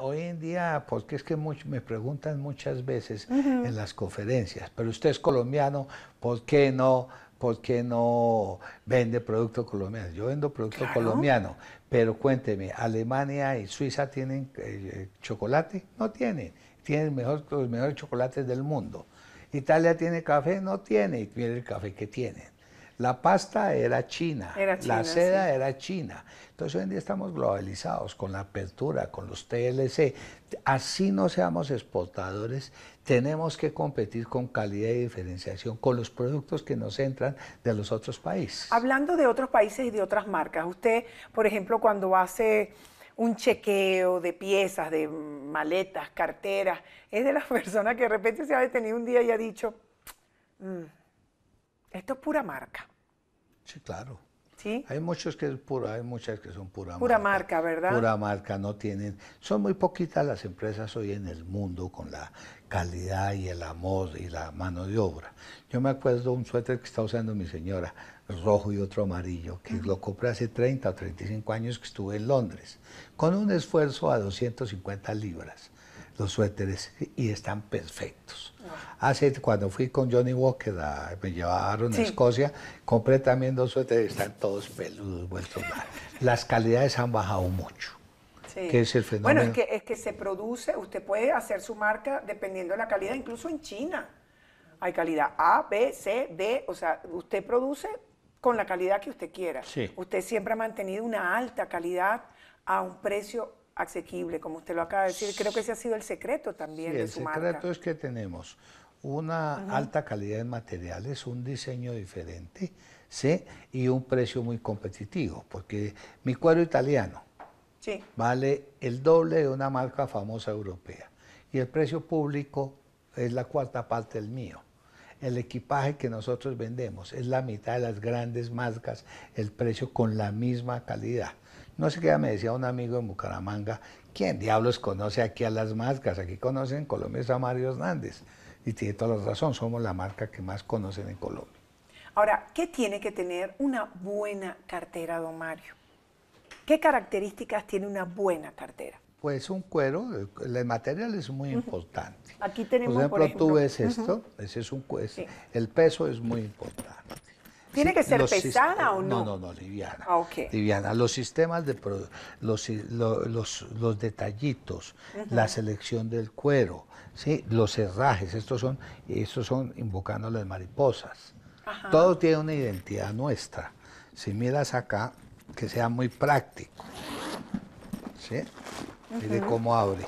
Hoy en día, porque pues, es que me preguntan muchas veces en las conferencias, pero usted es colombiano, ¿por qué no, por no vende producto colombiano? Yo vendo producto colombiano, pero cuénteme, ¿Alemania y Suiza tienen eh, chocolate? No tienen, tienen mejor, los mejores chocolates del mundo. ¿Italia tiene café? No tiene, y el café que tienen. La pasta era china, la seda era china. Entonces hoy en día estamos globalizados con la apertura, con los TLC. Así no seamos exportadores, tenemos que competir con calidad y diferenciación, con los productos que nos entran de los otros países. Hablando de otros países y de otras marcas, usted, por ejemplo, cuando hace un chequeo de piezas, de maletas, carteras. Es de las personas que de repente se ha detenido un día y ha dicho, mm, esto es pura marca. Sí, claro. ¿Sí? Hay muchos que es pura, hay muchas que son pura, pura marca. Pura marca, ¿verdad? Pura marca, no tienen. Son muy poquitas las empresas hoy en el mundo con la calidad y el amor y la mano de obra. Yo me acuerdo un suéter que está usando mi señora, rojo y otro amarillo, que lo compré hace 30 o 35 años que estuve en Londres, con un esfuerzo a 250 libras los suéteres y están perfectos. Hace cuando fui con Johnny Walker, me llevaron a Escocia, compré también dos suéteres, y están todos peludos, vueltos Las calidades han bajado mucho. Sí. Que es el fenómeno. Bueno, es que, se produce, usted puede hacer su marca dependiendo de la calidad, incluso en China. Hay calidad A, B, C, D, o sea, usted produce con la calidad que usted quiera. Usted siempre ha mantenido una alta calidad a un precio asequible, como usted lo acaba de decir. Creo que ese ha sido el secreto también de su marca. El secreto es que tenemos una alta calidad de materiales, un diseño diferente ¿sí? y un precio muy competitivo, porque mi cuero italiano sí. vale el doble de una marca famosa europea y el precio público es la cuarta parte del mío. El equipaje que nosotros vendemos es la mitad de las grandes marcas, el precio con la misma calidad. No sé qué, me decía un amigo de Bucaramanga, ¿quién diablos conoce aquí a las marcas? Aquí conocen Colombia es a Mario Hernández. Y tiene toda la razón, somos la marca que más conocen en Colombia. Ahora, ¿qué tiene que tener una buena cartera, don Mario? ¿Qué características tiene una buena cartera? Pues un cuero, el, material es muy importante. Aquí tenemos, por ejemplo, por ejemplo tú ves esto, ese es un cuero, el peso es muy importante. ¿Tiene que ser pesada o no? No, no, no, liviana. Ah, okay. Liviana. Los sistemas de los, los, detallitos, la selección del cuero, ¿sí? los herrajes, estos son, estos son invocando las mariposas. Todo tiene una identidad nuestra. Si miras acá, que sea muy práctico. ¿sí? Mire cómo abre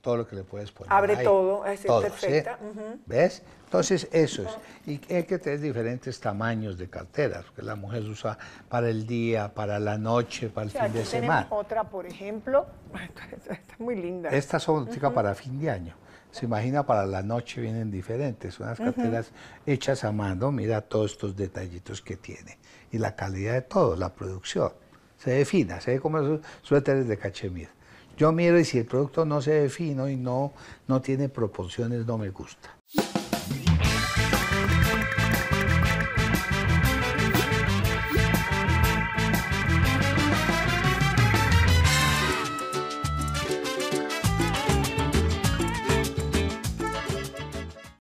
todo lo que le puedes poner. Abre todo, es ah, perfecta. ¿Ves? Entonces, eso es. Y hay que tener diferentes tamaños de carteras, que la mujer usa para el día, para la noche, para el fin de semana. Otra, por ejemplo, es muy linda. Estas son para fin de año. Se imagina para la noche vienen diferentes, unas carteras hechas a mano, mira todos estos detallitos que tiene y la calidad de todo, la producción. Se ve se ve como suéteres de cachemir. Yo miro y si el producto no se ve fino y no, no tiene proporciones, no me gusta.